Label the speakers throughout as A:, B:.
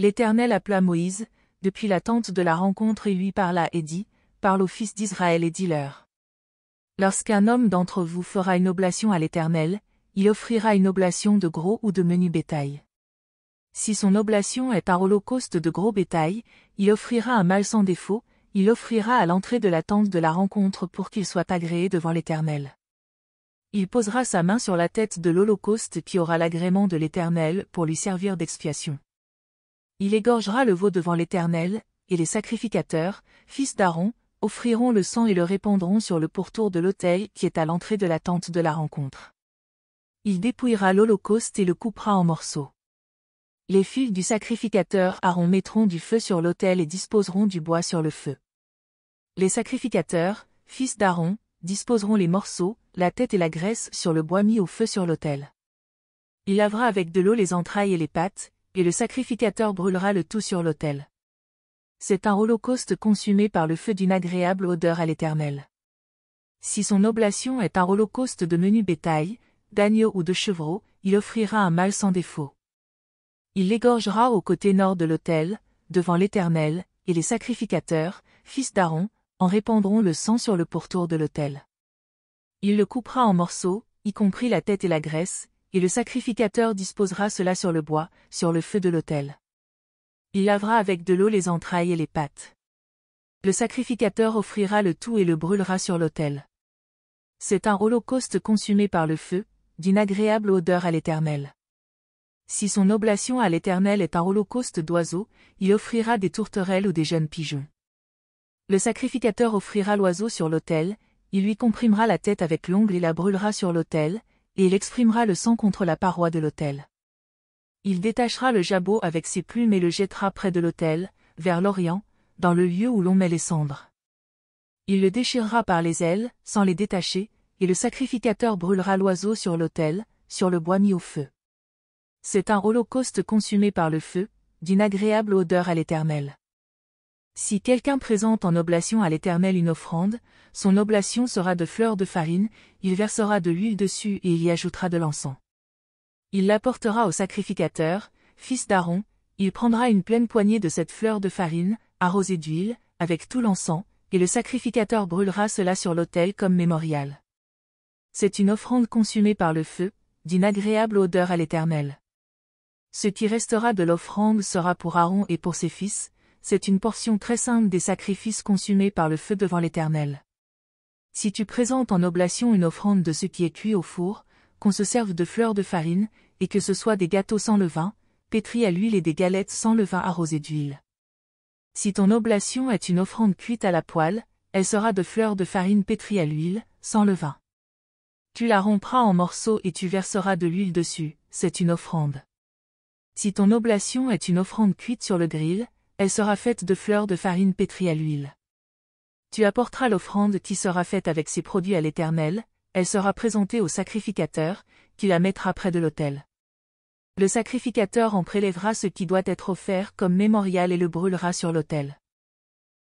A: L'Éternel appela Moïse, depuis la tente de la rencontre et lui parla et dit, Parle aux fils d'Israël et dis-leur. Lorsqu'un homme d'entre vous fera une oblation à l'Éternel, il offrira une oblation de gros ou de menu bétail. Si son oblation est par holocauste de gros bétail, il offrira un mâle sans défaut, il offrira à l'entrée de la tente de la rencontre pour qu'il soit agréé devant l'Éternel. Il posera sa main sur la tête de l'holocauste qui aura l'agrément de l'Éternel pour lui servir d'expiation. Il égorgera le veau devant l'Éternel, et les sacrificateurs, fils d'Aaron, offriront le sang et le répandront sur le pourtour de l'autel qui est à l'entrée de la tente de la rencontre. Il dépouillera l'holocauste et le coupera en morceaux. Les fils du sacrificateur Aaron mettront du feu sur l'autel et disposeront du bois sur le feu. Les sacrificateurs, fils d'Aaron, disposeront les morceaux, la tête et la graisse sur le bois mis au feu sur l'autel. Il lavera avec de l'eau les entrailles et les pattes, et le sacrificateur brûlera le tout sur l'autel. C'est un holocauste consumé par le feu d'une agréable odeur à l'éternel. Si son oblation est un holocauste de menu bétail, d'agneau ou de chevreau, il offrira un mâle sans défaut. Il l'égorgera au côté nord de l'autel, devant l'Éternel, et les sacrificateurs, fils d'Aaron, en répandront le sang sur le pourtour de l'autel. Il le coupera en morceaux, y compris la tête et la graisse, et le sacrificateur disposera cela sur le bois, sur le feu de l'autel. Il lavera avec de l'eau les entrailles et les pattes. Le sacrificateur offrira le tout et le brûlera sur l'autel. C'est un holocauste consumé par le feu, d'une agréable odeur à l'Éternel. Si son oblation à l'Éternel est un holocauste d'oiseaux, il offrira des tourterelles ou des jeunes pigeons. Le sacrificateur offrira l'oiseau sur l'autel, il lui comprimera la tête avec l'ongle et la brûlera sur l'autel, et il exprimera le sang contre la paroi de l'autel. Il détachera le jabot avec ses plumes et le jettera près de l'autel, vers l'Orient, dans le lieu où l'on met les cendres. Il le déchirera par les ailes, sans les détacher, et le sacrificateur brûlera l'oiseau sur l'autel, sur le bois mis au feu. C'est un holocauste consumé par le feu, d'une agréable odeur à l'Éternel. Si quelqu'un présente en oblation à l'Éternel une offrande, son oblation sera de fleurs de farine, il versera de l'huile dessus et il y ajoutera de l'encens. Il l'apportera au sacrificateur, fils d'Aaron, il prendra une pleine poignée de cette fleur de farine, arrosée d'huile, avec tout l'encens, et le sacrificateur brûlera cela sur l'autel comme mémorial. C'est une offrande consumée par le feu, d'une agréable odeur à l'Éternel. Ce qui restera de l'offrande sera pour Aaron et pour ses fils, c'est une portion très simple des sacrifices consumés par le feu devant l'Éternel. Si tu présentes en oblation une offrande de ce qui est cuit au four, qu'on se serve de fleurs de farine, et que ce soit des gâteaux sans levain, pétris à l'huile et des galettes sans levain arrosées d'huile. Si ton oblation est une offrande cuite à la poêle, elle sera de fleurs de farine pétrie à l'huile, sans levain. Tu la rompras en morceaux et tu verseras de l'huile dessus, c'est une offrande. Si ton oblation est une offrande cuite sur le grill, elle sera faite de fleurs de farine pétrie à l'huile. Tu apporteras l'offrande qui sera faite avec ses produits à l'Éternel, elle sera présentée au sacrificateur, qui la mettra près de l'autel. Le sacrificateur en prélèvera ce qui doit être offert comme mémorial et le brûlera sur l'autel.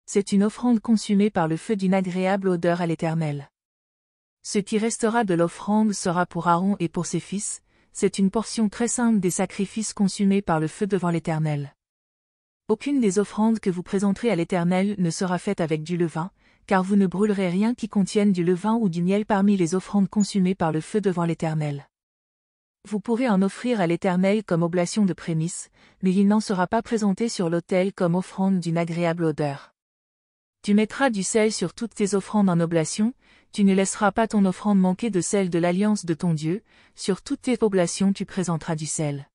A: C'est une offrande consumée par le feu d'une agréable odeur à l'Éternel. Ce qui restera de l'offrande sera pour Aaron et pour ses fils, c'est une portion très simple des sacrifices consumés par le feu devant l'Éternel. Aucune des offrandes que vous présenterez à l'Éternel ne sera faite avec du levain, car vous ne brûlerez rien qui contienne du levain ou du miel parmi les offrandes consumées par le feu devant l'Éternel. Vous pourrez en offrir à l'Éternel comme oblation de prémices, mais il n'en sera pas présenté sur l'autel comme offrande d'une agréable odeur. Tu mettras du sel sur toutes tes offrandes en oblation, tu ne laisseras pas ton offrande manquer de celle de l'alliance de ton Dieu, sur toutes tes oblations tu présenteras du sel.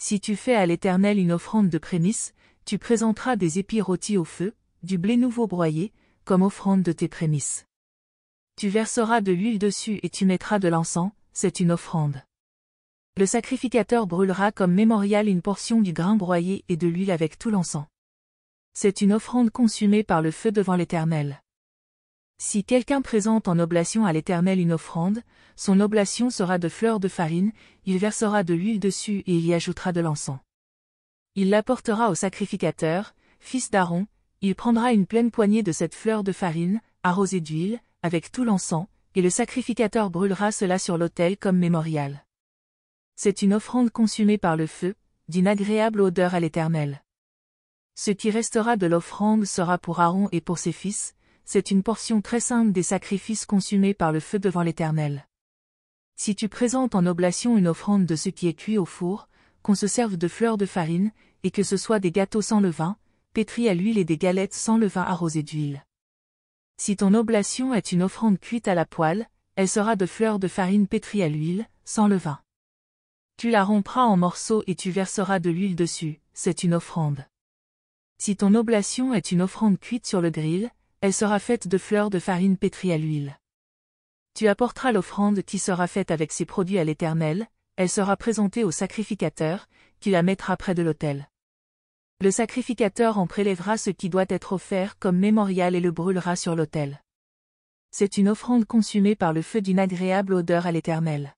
A: Si tu fais à l'Éternel une offrande de prémisse, tu présenteras des épis rôtis au feu, du blé nouveau broyé, comme offrande de tes prémices. Tu verseras de l'huile dessus et tu mettras de l'encens, c'est une offrande. Le sacrificateur brûlera comme mémorial une portion du grain broyé et de l'huile avec tout l'encens. C'est une offrande consumée par le feu devant l'Éternel. Si quelqu'un présente en oblation à l'Éternel une offrande, son oblation sera de fleurs de farine, il versera de l'huile dessus et il y ajoutera de l'encens. Il l'apportera au sacrificateur, fils d'Aaron, il prendra une pleine poignée de cette fleur de farine, arrosée d'huile, avec tout l'encens, et le sacrificateur brûlera cela sur l'autel comme mémorial. C'est une offrande consumée par le feu, d'une agréable odeur à l'Éternel. Ce qui restera de l'offrande sera pour Aaron et pour ses fils, c'est une portion très simple des sacrifices consumés par le feu devant l'Éternel. Si tu présentes en oblation une offrande de ce qui est cuit au four, qu'on se serve de fleurs de farine, et que ce soit des gâteaux sans levain, Pétrie à l'huile et des galettes sans levain arrosées d'huile. Si ton oblation est une offrande cuite à la poêle, elle sera de fleurs de farine pétrie à l'huile, sans levain. Tu la rompras en morceaux et tu verseras de l'huile dessus, c'est une offrande. Si ton oblation est une offrande cuite sur le grill, elle sera faite de fleurs de farine pétrie à l'huile. Tu apporteras l'offrande qui sera faite avec ses produits à l'Éternel, elle sera présentée au sacrificateur, qui la mettra près de l'autel. Le sacrificateur en prélèvera ce qui doit être offert comme mémorial et le brûlera sur l'autel. C'est une offrande consumée par le feu d'une agréable odeur à l'Éternel.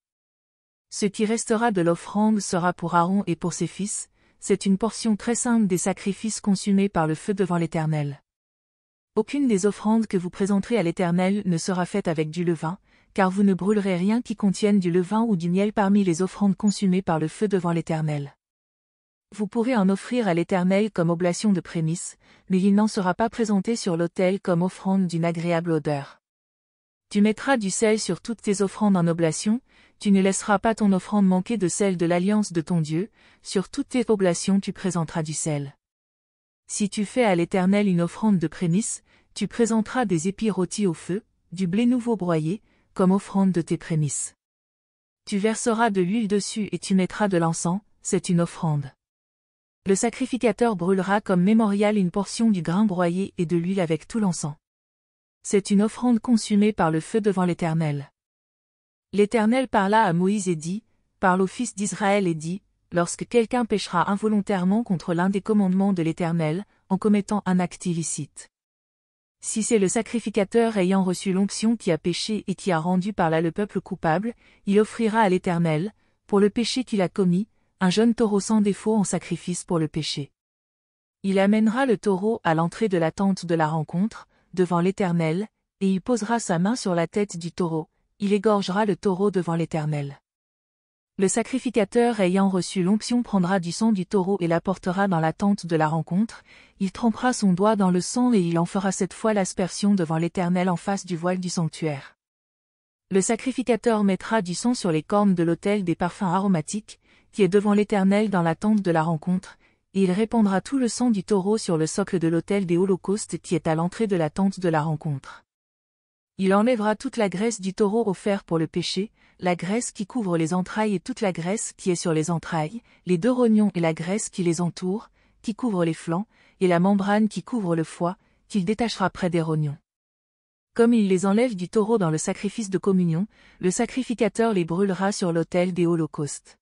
A: Ce qui restera de l'offrande sera pour Aaron et pour ses fils, c'est une portion très simple des sacrifices consumés par le feu devant l'Éternel. Aucune des offrandes que vous présenterez à l'Éternel ne sera faite avec du levain, car vous ne brûlerez rien qui contienne du levain ou du miel parmi les offrandes consumées par le feu devant l'Éternel. Vous pourrez en offrir à l'Éternel comme oblation de prémices, mais il n'en sera pas présenté sur l'autel comme offrande d'une agréable odeur. Tu mettras du sel sur toutes tes offrandes en oblation, tu ne laisseras pas ton offrande manquer de celle de l'alliance de ton Dieu, sur toutes tes oblations tu présenteras du sel. Si tu fais à l'Éternel une offrande de prémices, tu présenteras des épis rôtis au feu, du blé nouveau broyé, comme offrande de tes prémices. Tu verseras de l'huile dessus et tu mettras de l'encens, c'est une offrande. Le sacrificateur brûlera comme mémorial une portion du grain broyé et de l'huile avec tout l'encens. C'est une offrande consumée par le feu devant l'Éternel. L'Éternel parla à Moïse et dit, Parle au fils d'Israël et dit, Lorsque quelqu'un péchera involontairement contre l'un des commandements de l'Éternel, en commettant un acte illicite. Si c'est le sacrificateur ayant reçu l'onction qui a péché et qui a rendu par là le peuple coupable, il offrira à l'Éternel, pour le péché qu'il a commis, un jeune taureau sans défaut en sacrifice pour le péché. Il amènera le taureau à l'entrée de la tente de la rencontre, devant l'Éternel, et il posera sa main sur la tête du taureau, il égorgera le taureau devant l'Éternel. Le sacrificateur ayant reçu l'onction prendra du sang du taureau et l'apportera dans la tente de la rencontre, il trempera son doigt dans le sang et il en fera cette fois l'aspersion devant l'Éternel en face du voile du sanctuaire. Le sacrificateur mettra du sang sur les cornes de l'autel des parfums aromatiques, qui est devant l'Éternel dans la tente de la rencontre, et il répandra tout le sang du taureau sur le socle de l'autel des holocaustes qui est à l'entrée de la tente de la rencontre. Il enlèvera toute la graisse du taureau offert pour le péché, la graisse qui couvre les entrailles et toute la graisse qui est sur les entrailles, les deux rognons et la graisse qui les entoure, qui couvre les flancs, et la membrane qui couvre le foie, qu'il détachera près des rognons. Comme il les enlève du taureau dans le sacrifice de communion, le sacrificateur les brûlera sur l'autel des holocaustes.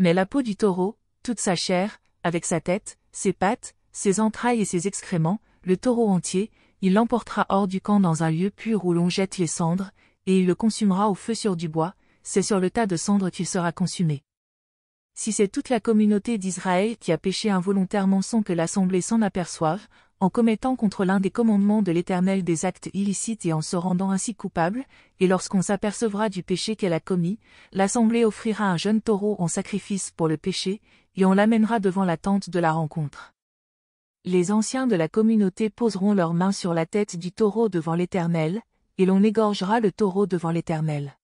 A: Mais la peau du taureau, toute sa chair, avec sa tête, ses pattes, ses entrailles et ses excréments, le taureau entier, il l'emportera hors du camp dans un lieu pur où l'on jette les cendres, et il le consumera au feu sur du bois, c'est sur le tas de cendres qu'il sera consumé. Si c'est toute la communauté d'Israël qui a péché involontairement sans que l'assemblée s'en aperçoive, en commettant contre l'un des commandements de l'Éternel des actes illicites et en se rendant ainsi coupable, et lorsqu'on s'apercevra du péché qu'elle a commis, l'assemblée offrira un jeune taureau en sacrifice pour le péché, et on l'amènera devant la tente de la rencontre. Les anciens de la communauté poseront leurs mains sur la tête du taureau devant l'Éternel, et l'on égorgera le taureau devant l'Éternel.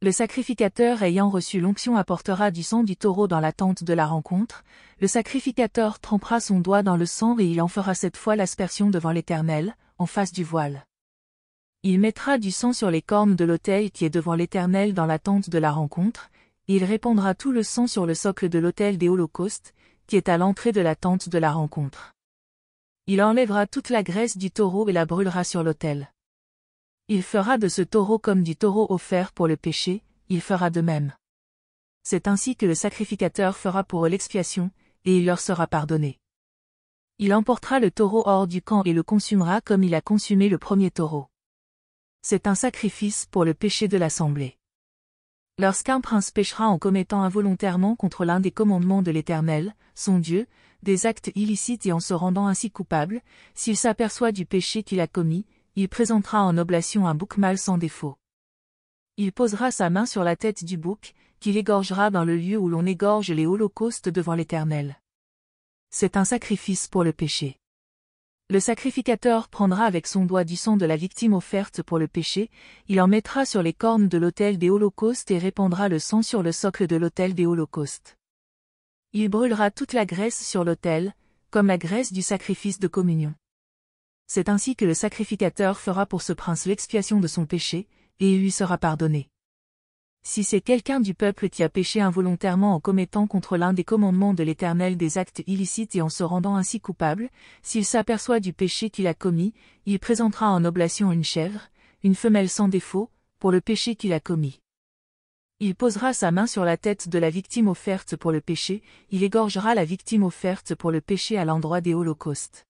A: Le sacrificateur ayant reçu l'onction apportera du sang du taureau dans la tente de la rencontre, le sacrificateur trempera son doigt dans le sang et il en fera cette fois l'aspersion devant l'Éternel, en face du voile. Il mettra du sang sur les cornes de l'autel qui est devant l'Éternel dans la tente de la rencontre, et il répandra tout le sang sur le socle de l'autel des holocaustes, qui est à l'entrée de la tente de la rencontre. Il enlèvera toute la graisse du taureau et la brûlera sur l'autel. Il fera de ce taureau comme du taureau offert pour le péché, il fera de même. C'est ainsi que le sacrificateur fera pour eux l'expiation, et il leur sera pardonné. Il emportera le taureau hors du camp et le consumera comme il a consumé le premier taureau. C'est un sacrifice pour le péché de l'assemblée. Lorsqu'un prince péchera en commettant involontairement contre l'un des commandements de l'Éternel, son Dieu, des actes illicites et en se rendant ainsi coupable, s'il s'aperçoit du péché qu'il a commis, il présentera en oblation un bouc mâle sans défaut. Il posera sa main sur la tête du bouc, qu'il égorgera dans le lieu où l'on égorge les holocaustes devant l'Éternel. C'est un sacrifice pour le péché. Le sacrificateur prendra avec son doigt du sang de la victime offerte pour le péché, il en mettra sur les cornes de l'autel des holocaustes et répandra le sang sur le socle de l'autel des holocaustes. Il brûlera toute la graisse sur l'autel, comme la graisse du sacrifice de communion c'est ainsi que le sacrificateur fera pour ce prince l'expiation de son péché, et il lui sera pardonné. Si c'est quelqu'un du peuple qui a péché involontairement en commettant contre l'un des commandements de l'Éternel des actes illicites et en se rendant ainsi coupable, s'il s'aperçoit du péché qu'il a commis, il présentera en oblation une chèvre, une femelle sans défaut, pour le péché qu'il a commis. Il posera sa main sur la tête de la victime offerte pour le péché, il égorgera la victime offerte pour le péché à l'endroit des holocaustes.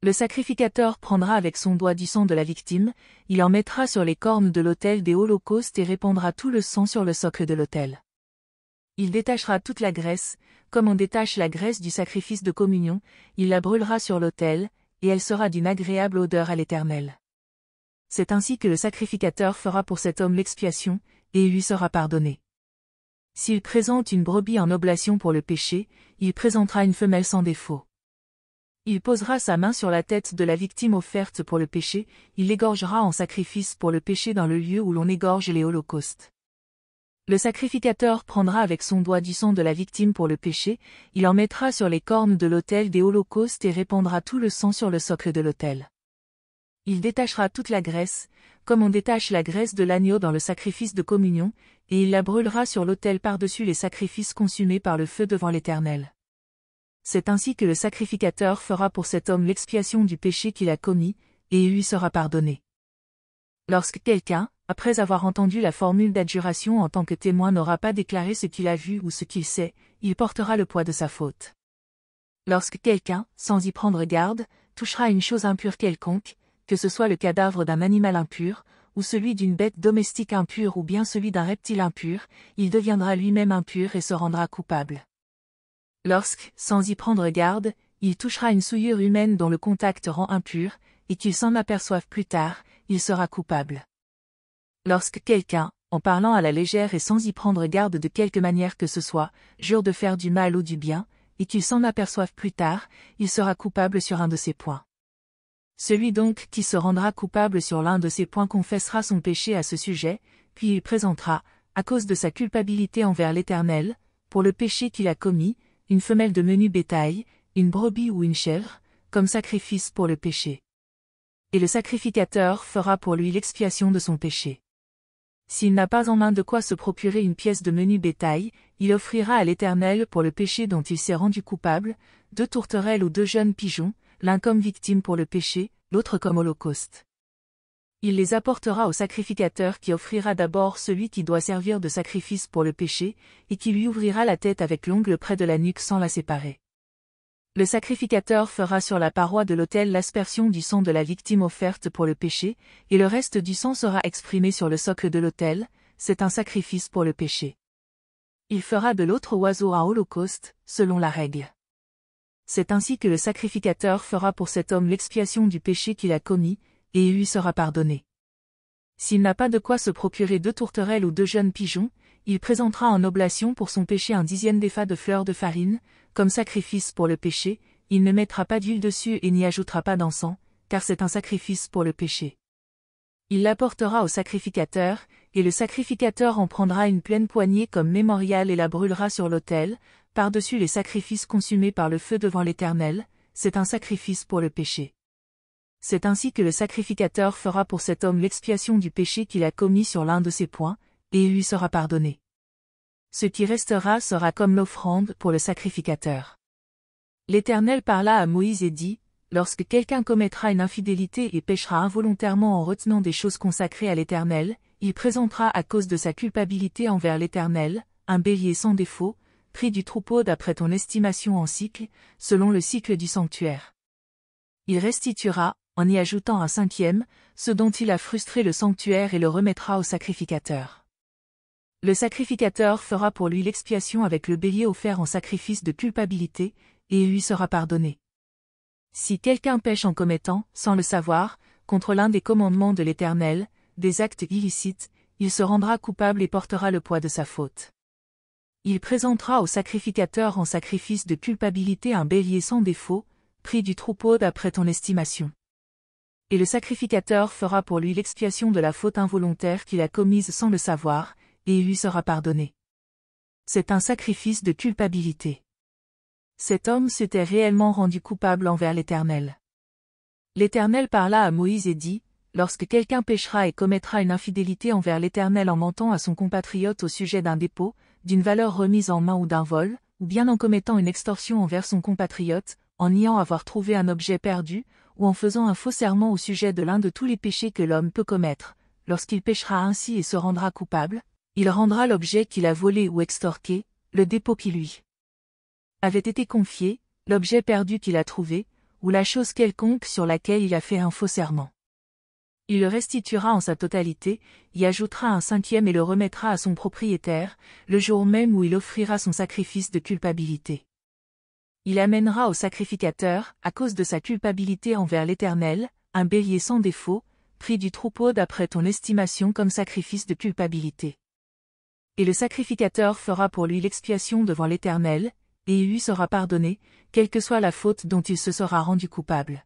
A: Le sacrificateur prendra avec son doigt du sang de la victime, il en mettra sur les cornes de l'autel des holocaustes et répandra tout le sang sur le socle de l'autel. Il détachera toute la graisse, comme on détache la graisse du sacrifice de communion, il la brûlera sur l'autel, et elle sera d'une agréable odeur à l'Éternel. C'est ainsi que le sacrificateur fera pour cet homme l'expiation, et lui sera pardonné. S'il présente une brebis en oblation pour le péché, il présentera une femelle sans défaut. Il posera sa main sur la tête de la victime offerte pour le péché, il l'égorgera en sacrifice pour le péché dans le lieu où l'on égorge les holocaustes. Le sacrificateur prendra avec son doigt du sang de la victime pour le péché, il en mettra sur les cornes de l'autel des holocaustes et répandra tout le sang sur le socle de l'autel. Il détachera toute la graisse, comme on détache la graisse de l'agneau dans le sacrifice de communion, et il la brûlera sur l'autel par-dessus les sacrifices consumés par le feu devant l'Éternel. C'est ainsi que le sacrificateur fera pour cet homme l'expiation du péché qu'il a commis, et lui sera pardonné. Lorsque quelqu'un, après avoir entendu la formule d'adjuration en tant que témoin n'aura pas déclaré ce qu'il a vu ou ce qu'il sait, il portera le poids de sa faute. Lorsque quelqu'un, sans y prendre garde, touchera une chose impure quelconque, que ce soit le cadavre d'un animal impur, ou celui d'une bête domestique impure ou bien celui d'un reptile impur, il deviendra lui-même impur et se rendra coupable lorsque, sans y prendre garde, il touchera une souillure humaine dont le contact rend impur, et qu'il s'en aperçoive plus tard, il sera coupable. Lorsque quelqu'un, en parlant à la légère et sans y prendre garde de quelque manière que ce soit, jure de faire du mal ou du bien, et qu'il s'en aperçoive plus tard, il sera coupable sur un de ces points. Celui donc qui se rendra coupable sur l'un de ces points confessera son péché à ce sujet, puis il présentera, à cause de sa culpabilité envers l'Éternel, pour le péché qu'il a commis, une femelle de menu bétail, une brebis ou une chèvre, comme sacrifice pour le péché. Et le sacrificateur fera pour lui l'expiation de son péché. S'il n'a pas en main de quoi se procurer une pièce de menu bétail, il offrira à l'Éternel pour le péché dont il s'est rendu coupable, deux tourterelles ou deux jeunes pigeons, l'un comme victime pour le péché, l'autre comme holocauste. Il les apportera au sacrificateur qui offrira d'abord celui qui doit servir de sacrifice pour le péché, et qui lui ouvrira la tête avec l'ongle près de la nuque sans la séparer. Le sacrificateur fera sur la paroi de l'autel l'aspersion du sang de la victime offerte pour le péché, et le reste du sang sera exprimé sur le socle de l'autel, c'est un sacrifice pour le péché. Il fera de l'autre oiseau à holocauste, selon la règle. C'est ainsi que le sacrificateur fera pour cet homme l'expiation du péché qu'il a commis, et lui sera pardonné. S'il n'a pas de quoi se procurer deux tourterelles ou deux jeunes pigeons, il présentera en oblation pour son péché un dixième d'effa de fleurs de farine, comme sacrifice pour le péché, il ne mettra pas d'huile dessus et n'y ajoutera pas d'encens, car c'est un sacrifice pour le péché. Il l'apportera au sacrificateur, et le sacrificateur en prendra une pleine poignée comme mémorial et la brûlera sur l'autel, par-dessus les sacrifices consumés par le feu devant l'Éternel, c'est un sacrifice pour le péché. C'est ainsi que le sacrificateur fera pour cet homme l'expiation du péché qu'il a commis sur l'un de ses points, et il lui sera pardonné. Ce qui restera sera comme l'offrande pour le sacrificateur. L'Éternel parla à Moïse et dit, Lorsque quelqu'un commettra une infidélité et péchera involontairement en retenant des choses consacrées à l'Éternel, il présentera à cause de sa culpabilité envers l'Éternel, un bélier sans défaut, pris du troupeau d'après ton estimation en cycle, selon le cycle du sanctuaire. Il restituera, en y ajoutant un cinquième, ce dont il a frustré le sanctuaire et le remettra au sacrificateur. Le sacrificateur fera pour lui l'expiation avec le bélier offert en sacrifice de culpabilité, et lui sera pardonné. Si quelqu'un pêche en commettant, sans le savoir, contre l'un des commandements de l'Éternel, des actes illicites, il se rendra coupable et portera le poids de sa faute. Il présentera au sacrificateur en sacrifice de culpabilité un bélier sans défaut, pris du troupeau d'après ton estimation et le sacrificateur fera pour lui l'expiation de la faute involontaire qu'il a commise sans le savoir, et lui sera pardonné. C'est un sacrifice de culpabilité. Cet homme s'était réellement rendu coupable envers l'Éternel. L'Éternel parla à Moïse et dit, Lorsque quelqu'un péchera et commettra une infidélité envers l'Éternel en mentant à son compatriote au sujet d'un dépôt, d'une valeur remise en main ou d'un vol, ou bien en commettant une extorsion envers son compatriote, en niant avoir trouvé un objet perdu, ou en faisant un faux serment au sujet de l'un de tous les péchés que l'homme peut commettre, lorsqu'il péchera ainsi et se rendra coupable, il rendra l'objet qu'il a volé ou extorqué, le dépôt qui lui avait été confié, l'objet perdu qu'il a trouvé, ou la chose quelconque sur laquelle il a fait un faux serment. Il le restituera en sa totalité, y ajoutera un cinquième et le remettra à son propriétaire, le jour même où il offrira son sacrifice de culpabilité il amènera au sacrificateur, à cause de sa culpabilité envers l'Éternel, un bélier sans défaut, pris du troupeau d'après ton estimation comme sacrifice de culpabilité. Et le sacrificateur fera pour lui l'expiation devant l'Éternel, et il lui sera pardonné, quelle que soit la faute dont il se sera rendu coupable.